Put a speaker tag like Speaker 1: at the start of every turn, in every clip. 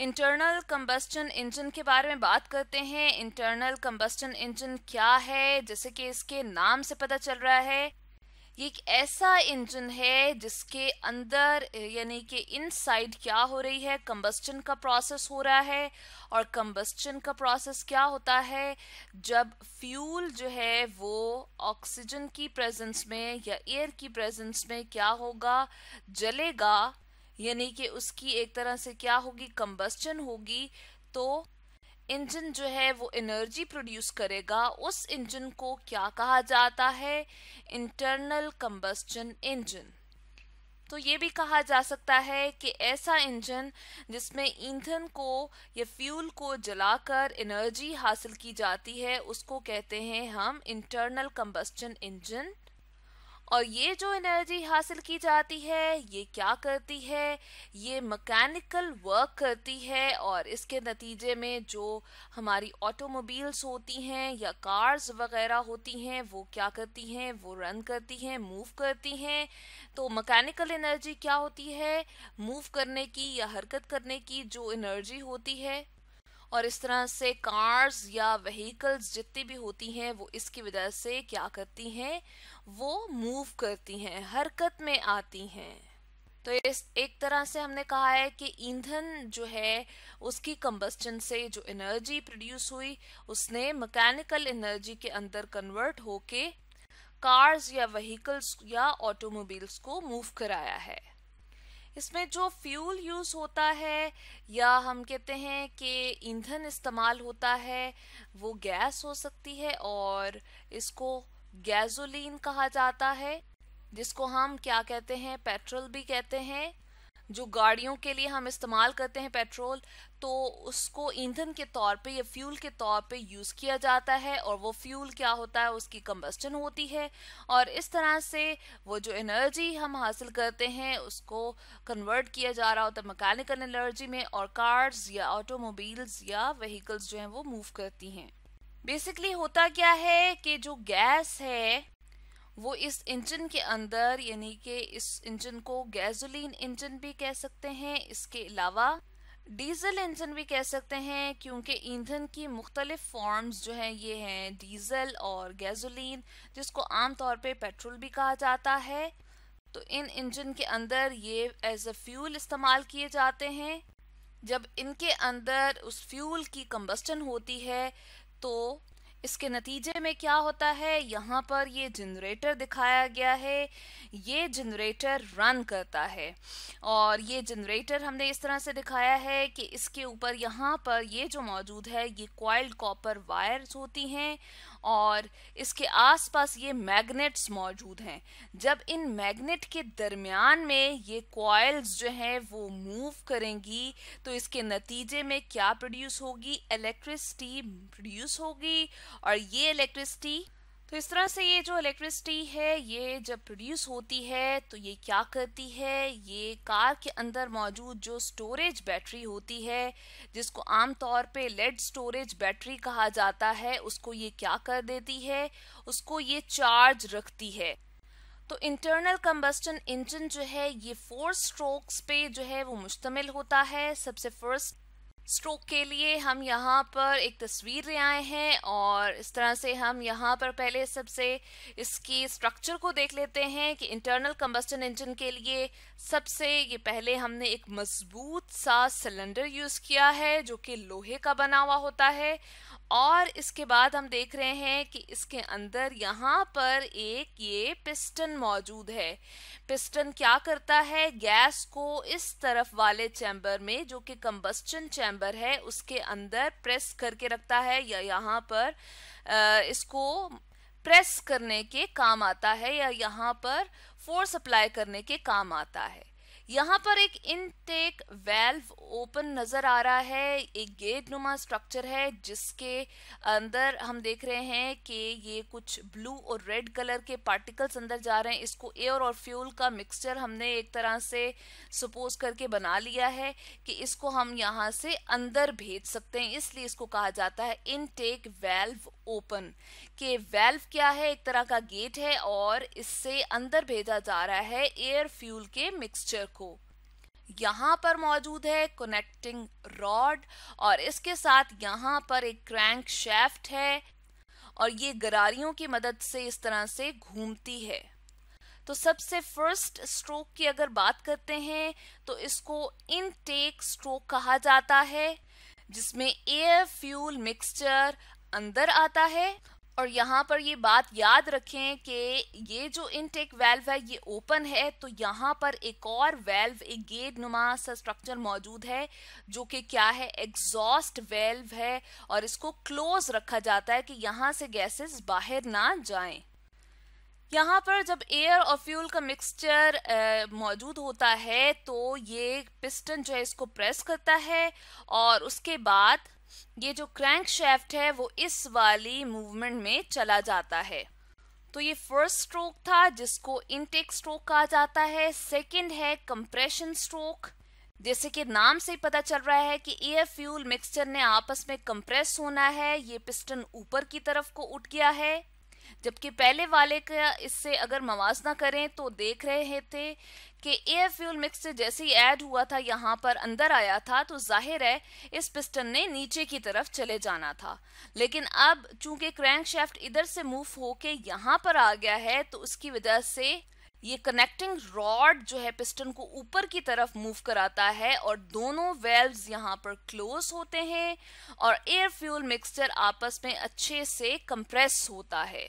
Speaker 1: internal combustion engine के बारे में बात करते हैं इंटरनल कम्बस्टन इंजन क्या है जैसे कि इसके नाम से पता चल रहा है ये एक ऐसा इंजन है जिसके अंदर यानी कि इनसाइड क्या हो रही है कम्बस्टन का प्रोसेस हो रहा है और कम्बस्टन का प्रोसेस क्या होता है जब फ्यूल जो है वो ऑक्सीजन की प्रेजेंस में या एयर की प्रेजेंस में क्या होगा जलेगा यानी कि उसकी एक तरह से क्या होगी कंबस्टन होगी तो इंजन जो है वो एनर्जी प्रोड्यूस करेगा उस इंजन को क्या कहा जाता है इंटरनल कंबस्टन इंजन तो ये भी कहा जा सकता है कि ऐसा इंजन जिसमें ईंधन को या फ्यूल को जलाकर एनर्जी हासिल की जाती है उसको कहते हैं हम इंटरनल कंबस्टन इंजन और ये जो एनर्जी हासिल की जाती है ये क्या करती है ये मैकेनिकल वर्क करती है और इसके नतीजे में जो हमारी ऑटोमोबाइल्स होती हैं या कार्स वगैरह होती हैं वो क्या करती हैं वो रन करती हैं मूव करती हैं तो मैकेनिकल एनर्जी क्या होती है मूव करने की या हरकत करने की जो एनर्जी होती है और इस तरह से कार्स या व्हीकल्स जितनी भी होती हैं वो इसकी वजह से क्या करती हैं वो मूव करती हैं हरकत में आती हैं तो इस एक तरह से हमने कहा है कि ईंधन जो है उसकी कंबस्टन से जो एनर्जी प्रोड्यूस हुई उसने मैकेनिकल एनर्जी के अंदर कन्वर्ट होके कार्स या व्हीकल्स या ऑटोमोबाइल्स को मूव कराया है इसमें जो फ्यूल यूज़ होता है या हम कहते हैं कि ईंधन इस्तेमाल होता है वो गैस हो सकती है और इसको गैसोलीन कहा जाता है जिसको हम क्या कहते हैं पेट्रोल भी कहते हैं जो गाड़ियों के लिए हम इस्तेमाल करते हैं पेट्रोल तो उसको ईंधन के तौर पे या फ्यूल के तौर पे यूज़ किया जाता है और वो फ्यूल क्या होता है उसकी कम्बस्टन होती है और इस तरह से वो जो एनर्जी हम हासिल करते हैं उसको कन्वर्ट किया जा रहा होता है मकैनिकल एनर्जी में और कार्स या ऑटोमोबाइल्स या व्हीकल्स जो हैं वो मूव करती हैं बेसिकली होता क्या है कि जो गैस है वो इस इंजन के अंदर यानी कि इस इंजन को गैसोलीन इंजन भी कह सकते हैं इसके अलावा डीजल इंजन भी कह सकते हैं क्योंकि ईंधन की मुख्तलिफ फॉर्म्स जो हैं ये हैं डीजल और गैसोलीन जिसको आम तौर पे पेट्रोल भी कहा जाता है तो इन इंजन के अंदर ये एज अ फ्यूल इस्तेमाल किए जाते हैं जब इनके अंदर उस फ्यूल की कम्बस्टन होती है तो इसके नतीजे में क्या होता है यहाँ पर ये जनरेटर दिखाया गया है ये जनरेटर रन करता है और ये जनरेटर हमने इस तरह से दिखाया है कि इसके ऊपर यहाँ पर ये जो मौजूद है ये क्वाइल्ड कॉपर वायर्स होती हैं और इसके आसपास ये मैग्नेट्स मौजूद हैं जब इन मैग्नेट के दरमियान में ये कॉयल्स जो हैं वो मूव करेंगी तो इसके नतीजे में क्या प्रोड्यूस होगी इलेक्ट्रिसिटी प्रोड्यूस होगी और ये इलेक्ट्रिसिटी तो इस तरह से ये जो इलेक्ट्रिसिटी है ये जब प्रोड्यूस होती है तो ये क्या करती है ये कार के अंदर मौजूद जो स्टोरेज बैटरी होती है जिसको आमतौर पे लेड स्टोरेज बैटरी कहा जाता है उसको ये क्या कर देती है उसको ये चार्ज रखती है तो इंटरनल कम्बस्टन इंजन जो है ये फोर स्ट्रोक्स पे जो है वो मुश्तमिल होता है सबसे फर्स्ट स्ट्रोक के लिए हम यहाँ पर एक तस्वीर ले आए हैं और इस तरह से हम यहाँ पर पहले सबसे इसकी स्ट्रक्चर को देख लेते हैं कि इंटरनल कम्बस्टन इंजन के लिए सबसे ये पहले हमने एक मजबूत सा सिलेंडर यूज़ किया है जो कि लोहे का बना हुआ होता है और इसके बाद हम देख रहे हैं कि इसके अंदर यहाँ पर एक ये पिस्टन मौजूद है पिस्टन क्या करता है गैस को इस तरफ वाले चैम्बर में जो कि कम्बस्टन चैम्बर है उसके अंदर प्रेस करके रखता है या यहाँ पर इसको प्रेस करने के काम आता है या यहाँ पर फोर्स अप्लाई करने के काम आता है यहाँ पर एक इनटेक वेल्व ओपन नजर आ रहा है एक गेट नुमा स्ट्रक्चर है जिसके अंदर हम देख रहे हैं कि ये कुछ ब्लू और रेड कलर के पार्टिकल्स अंदर जा रहे हैं इसको एयर और फ्यूल का मिक्सचर हमने एक तरह से सपोज करके बना लिया है कि इसको हम यहाँ से अंदर भेज सकते हैं इसलिए इसको कहा जाता है इनटेक वेल्व ओपन के वेल्व क्या है एक तरह का गेट है और इससे अंदर भेजा जा रहा है एयर फ्यूल के मिक्सचर को यहाँ पर मौजूद है कनेक्टिंग रॉड और इसके साथ यहाँ पर एक क्रैंक शेफ्ट है और ये गरारियों की मदद से इस तरह से घूमती है तो सबसे फर्स्ट स्ट्रोक की अगर बात करते हैं तो इसको इनटेक स्ट्रोक कहा जाता है जिसमें एयर फ्यूल मिक्सचर अंदर आता है और यहाँ पर ये बात याद रखें कि ये जो इनटेक वेल्व है ये ओपन है तो यहाँ पर एक और वेल्व एक गेट नुमा सा स्ट्रक्चर मौजूद है जो कि क्या है एग्जॉस्ट वेल्व है और इसको क्लोज रखा जाता है कि यहाँ से गैसेस बाहर ना जाएं यहाँ पर जब एयर और फ्यूल का मिक्सचर मौजूद होता है तो ये पिस्टन जो है इसको प्रेस करता है और उसके बाद ये जो क्रैंक शेफ्ट है वो इस वाली मूवमेंट में चला जाता है तो ये फर्स्ट स्ट्रोक था जिसको इनटेक स्ट्रोक कहा जाता है सेकंड है कंप्रेशन स्ट्रोक जैसे कि नाम से ही पता चल रहा है कि एयर फ्यूल मिक्सचर ने आपस में कंप्रेस होना है ये पिस्टन ऊपर की तरफ को उठ गया है जबकि पहले वाले का इससे अगर मवाजना करें तो देख रहे थे कि एयर फ्यूल मिक्सचर जैसे ही ऐड हुआ था यहाँ पर अंदर आया था तो जाहिर है इस पिस्टन ने नीचे की तरफ चले जाना था लेकिन अब चूंकि क्रैंकशाफ्ट इधर से मूव होके यहाँ पर आ गया है तो उसकी वजह से ये कनेक्टिंग रॉड जो है पिस्टन को ऊपर की तरफ मूव कराता है और दोनों वेल्व्स यहाँ पर क्लोज होते हैं और एयर फ्यूल मिक्सचर आपस में अच्छे से कंप्रेस होता है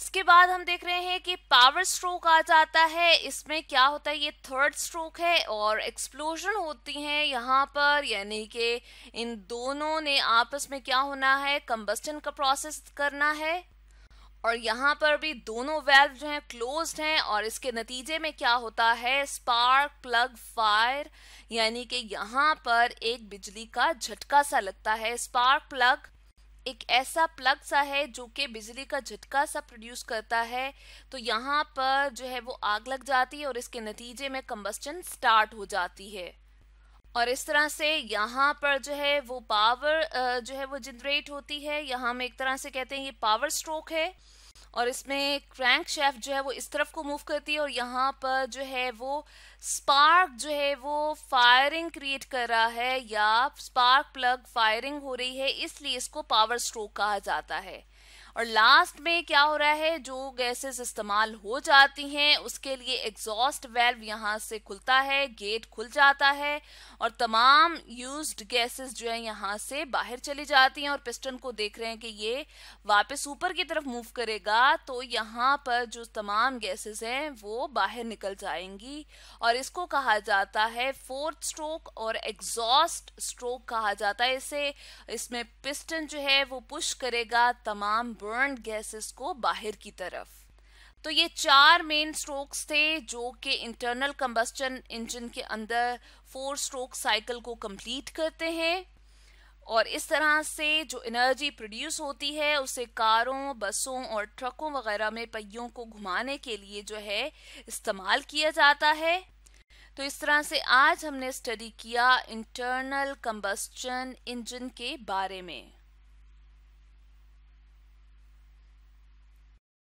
Speaker 1: इसके बाद हम देख रहे हैं कि पावर स्ट्रोक आ जाता है इसमें क्या होता है ये थर्ड स्ट्रोक है और एक्सप्लोजन होती है यहाँ पर यानी कि इन दोनों ने आपस में क्या होना है कंबस्टन का प्रोसेस करना है और यहाँ पर भी दोनों वेल्व जो हैं क्लोज्ड हैं और इसके नतीजे में क्या होता है स्पार्क प्लग फायर यानी कि यहाँ पर एक बिजली का झटका सा लगता है स्पार्क प्लग एक ऐसा प्लग सा है जो कि बिजली का झटका सा प्रोड्यूस करता है तो यहाँ पर जो है वो आग लग जाती है और इसके नतीजे में कम्बस्टन स्टार्ट हो जाती है और इस तरह से यहाँ पर जो है वो पावर जो है वो जनरेट होती है यहाँ हम एक तरह से कहते हैं ये पावर स्ट्रोक है और इसमें क्रैंक शेफ जो है वो इस तरफ को मूव करती है और यहाँ पर जो है वो स्पार्क जो है वो फायरिंग क्रिएट कर रहा है या स्पार्क प्लग फायरिंग हो रही है इसलिए इसको पावर स्ट्रोक कहा जाता है और लास्ट में क्या हो रहा है जो गैसेस इस्तेमाल हो जाती हैं उसके लिए एग्जॉस्ट वेल्व यहाँ से खुलता है गेट खुल जाता है और तमाम यूज्ड गैसेस जो है यहाँ से बाहर चली जाती हैं और पिस्टन को देख रहे हैं कि ये वापस ऊपर की तरफ मूव करेगा तो यहाँ पर जो तमाम गैसेस हैं वो बाहर निकल जाएंगी और इसको कहा जाता है फोर्थ स्ट्रोक और एग्जॉस्ट स्ट्रोक कहा जाता है इसे इसमें पिस्टन जो है वो पुश करेगा तमाम बर्न गैसेस को बाहर की तरफ तो ये चार मेन स्ट्रोक्स थे जो कि इंटरनल कंबस्टन इंजन के अंदर फोर स्ट्रोक साइकिल को कंप्लीट करते हैं और इस तरह से जो एनर्जी प्रोड्यूस होती है उसे कारों बसों और ट्रकों वगैरह में पहियों को घुमाने के लिए जो है इस्तेमाल किया जाता है तो इस तरह से आज हमने स्टडी किया इंटरनल कंबस्टन इंजन के बारे में